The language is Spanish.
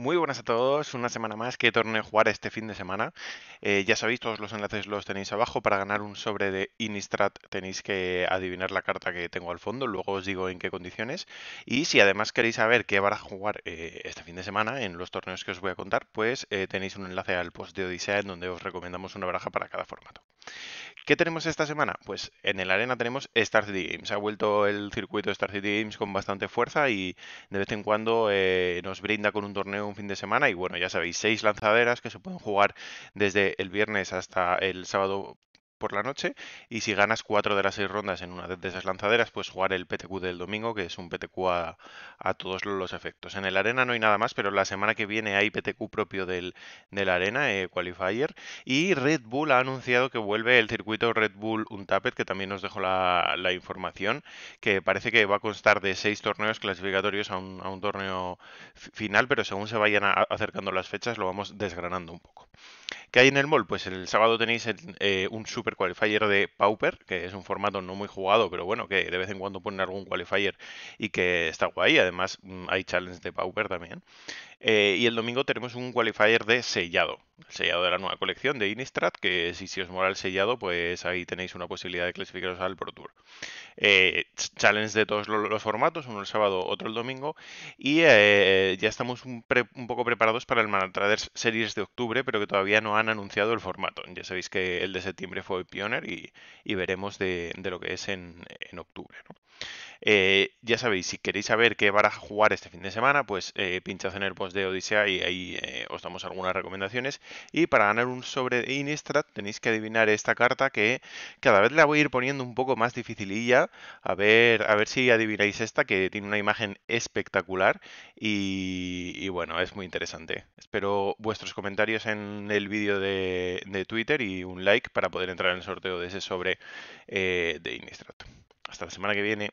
Muy buenas a todos, una semana más que torneo jugar este fin de semana. Eh, ya sabéis, todos los enlaces los tenéis abajo. Para ganar un sobre de Inistrat tenéis que adivinar la carta que tengo al fondo, luego os digo en qué condiciones. Y si además queréis saber qué baraja jugar eh, este fin de semana en los torneos que os voy a contar, pues eh, tenéis un enlace al post de Odisea en donde os recomendamos una baraja para cada formato. ¿Qué tenemos esta semana? Pues en el arena tenemos Star City Games. Ha vuelto el circuito Star City Games con bastante fuerza y de vez en cuando eh, nos brinda con un torneo un fin de semana. Y bueno, ya sabéis, seis lanzaderas que se pueden jugar desde el viernes hasta el sábado por la noche y si ganas cuatro de las seis rondas en una de esas lanzaderas, pues jugar el PTQ del domingo, que es un PTQ a, todos los efectos. En el Arena no hay nada más, pero la semana que viene hay PTQ propio del, la Arena, eh, Qualifier, y Red Bull ha anunciado que vuelve el circuito Red Bull Untapped, que también nos dejo la, información, que parece que va a constar de seis torneos clasificatorios a un, torneo final, pero según se vayan acercando las fechas lo vamos desgranando un poco. ¿Qué hay en el mall? Pues el sábado tenéis eh, un super qualifier de Pauper, que es un formato no muy jugado, pero bueno, que de vez en cuando ponen algún qualifier y que está guay. Además, mm, hay challenge de Pauper también. Eh, y el domingo tenemos un qualifier de sellado, el sellado de la nueva colección de Innistrad, que si, os mola el sellado, pues ahí tenéis una posibilidad de clasificaros al Pro Tour. Eh, challenge de todos los, formatos, uno el sábado, otro el domingo, y eh, ya estamos un, poco preparados para el Manatraders Series de octubre, pero que todavía no han anunciado el formato. Ya sabéis que el de septiembre fue pioner y, veremos de, lo que es en, en octubre. ¿no? Eh, ya sabéis, si queréis saber qué a jugar este fin de semana, pues eh, pinchad en el post de Odisea y ahí eh, os damos algunas recomendaciones. Y para ganar un sobre de Inistrat tenéis que adivinar esta carta que cada vez la voy a ir poniendo un poco más dificililla. A ver, a ver si adivináis esta que tiene una imagen espectacular y, bueno, es muy interesante. Espero vuestros comentarios en el vídeo de, de, Twitter y un like para poder entrar en el sorteo de ese sobre de Inistrat. Hasta la semana que viene.